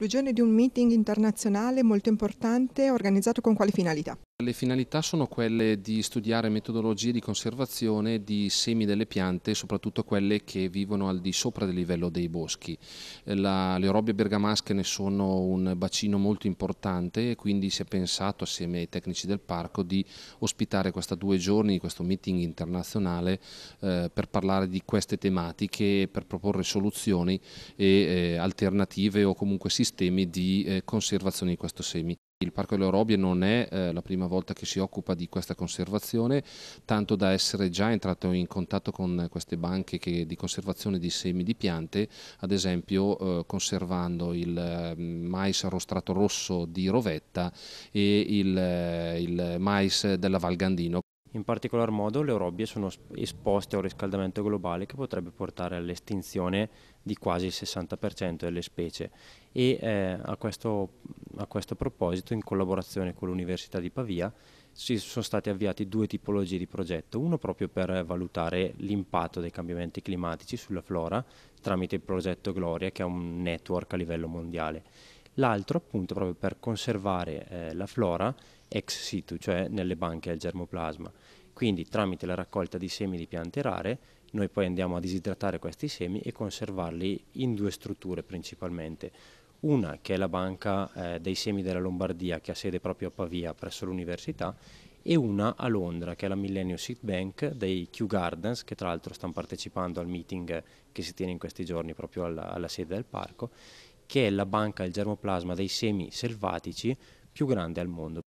Due giorni di un meeting internazionale molto importante, organizzato con quali finalità? Le finalità sono quelle di studiare metodologie di conservazione di semi delle piante, soprattutto quelle che vivono al di sopra del livello dei boschi. La, le robbie bergamasche ne sono un bacino molto importante e quindi si è pensato assieme ai tecnici del parco di ospitare questa due giorni, questo meeting internazionale eh, per parlare di queste tematiche, per proporre soluzioni e eh, alternative o comunque sistemi sistemi di eh, conservazione di questo semi. Il Parco delle Orobie non è eh, la prima volta che si occupa di questa conservazione, tanto da essere già entrato in contatto con queste banche che, di conservazione di semi di piante, ad esempio eh, conservando il eh, mais arrostrato rosso di Rovetta e il, eh, il mais della Valgandino. In particolar modo le orobie sono esposte a un riscaldamento globale che potrebbe portare all'estinzione di quasi il 60% delle specie e eh, a, questo, a, questo, proposito in collaborazione con l'Università di Pavia si sono stati avviati due tipologie di progetto, uno proprio per valutare l'impatto dei cambiamenti climatici sulla flora tramite il progetto Gloria che è un network a livello mondiale l'altro appunto proprio per conservare eh, la flora ex situ, cioè nelle banche del germoplasma. Quindi tramite la raccolta di semi di piante rare noi poi andiamo a disidratare questi semi e conservarli in due strutture principalmente. Una che è la banca eh, dei semi della Lombardia che ha sede proprio a Pavia presso l'università e una a Londra che è la Millennium Seed Bank dei Kew Gardens che tra l'altro stanno partecipando al meeting che si tiene in questi giorni proprio alla, alla sede del parco che è la banca del germoplasma dei semi selvatici più grande al mondo.